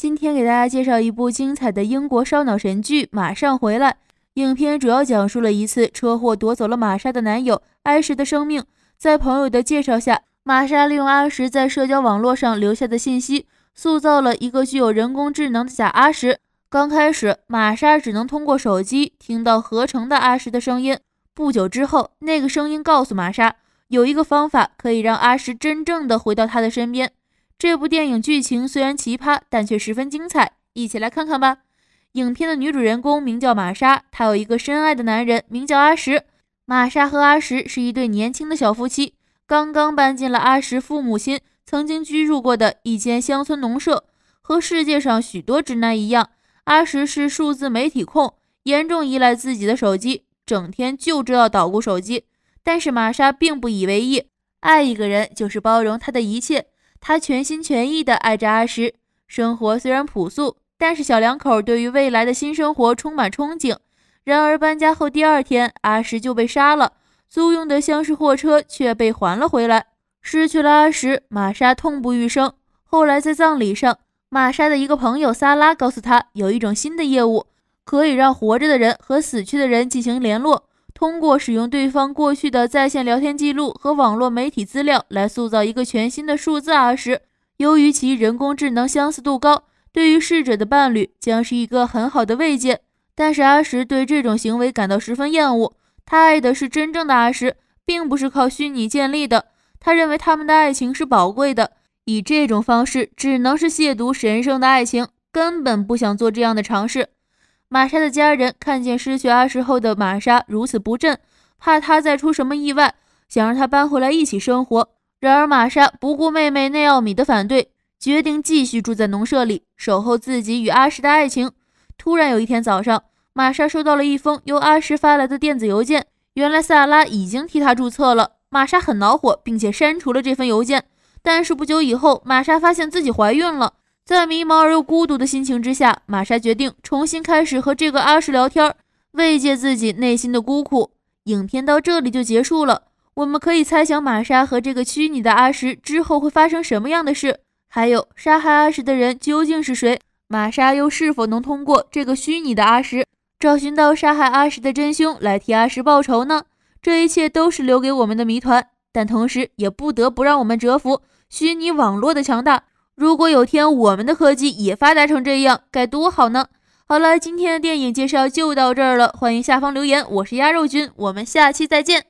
今天给大家介绍一部精彩的英国烧脑神剧，马上回来。影片主要讲述了一次车祸夺走了玛莎的男友阿什的生命，在朋友的介绍下，玛莎利用阿什在社交网络上留下的信息，塑造了一个具有人工智能的假阿什。刚开始，玛莎只能通过手机听到合成的阿什的声音。不久之后，那个声音告诉玛莎，有一个方法可以让阿什真正的回到她的身边。这部电影剧情虽然奇葩，但却十分精彩，一起来看看吧。影片的女主人公名叫玛莎，她有一个深爱的男人，名叫阿石。玛莎和阿石是一对年轻的小夫妻，刚刚搬进了阿石父母亲曾经居住过的一间乡村农舍。和世界上许多直男一样，阿石是数字媒体控，严重依赖自己的手机，整天就知道捣鼓手机。但是玛莎并不以为意，爱一个人就是包容他的一切。他全心全意地爱着阿什，生活虽然朴素，但是小两口对于未来的新生活充满憧憬。然而搬家后第二天，阿什就被杀了，租用的厢式货车却被还了回来。失去了阿什，玛莎痛不欲生。后来在葬礼上，玛莎的一个朋友萨拉告诉她，有一种新的业务可以让活着的人和死去的人进行联络。通过使用对方过去的在线聊天记录和网络媒体资料来塑造一个全新的数字阿什，由于其人工智能相似度高，对于逝者的伴侣将是一个很好的慰藉。但是阿石对这种行为感到十分厌恶，他爱的是真正的阿石，并不是靠虚拟建立的。他认为他们的爱情是宝贵的，以这种方式只能是亵渎神圣的爱情，根本不想做这样的尝试。玛莎的家人看见失去阿什后的玛莎如此不振，怕她再出什么意外，想让她搬回来一起生活。然而，玛莎不顾妹妹内奥米的反对，决定继续住在农舍里，守候自己与阿什的爱情。突然有一天早上，玛莎收到了一封由阿什发来的电子邮件。原来萨拉已经替她注册了。玛莎很恼火，并且删除了这份邮件。但是不久以后，玛莎发现自己怀孕了。在迷茫而又孤独的心情之下，玛莎决定重新开始和这个阿石聊天，慰藉自己内心的孤苦。影片到这里就结束了，我们可以猜想玛莎和这个虚拟的阿石之后会发生什么样的事，还有杀害阿石的人究竟是谁，玛莎又是否能通过这个虚拟的阿石找寻到杀害阿石的真凶来替阿石报仇呢？这一切都是留给我们的谜团，但同时也不得不让我们折服虚拟网络的强大。如果有天我们的科技也发达成这样，该多好呢！好了，今天的电影介绍就到这儿了，欢迎下方留言。我是鸭肉君，我们下期再见。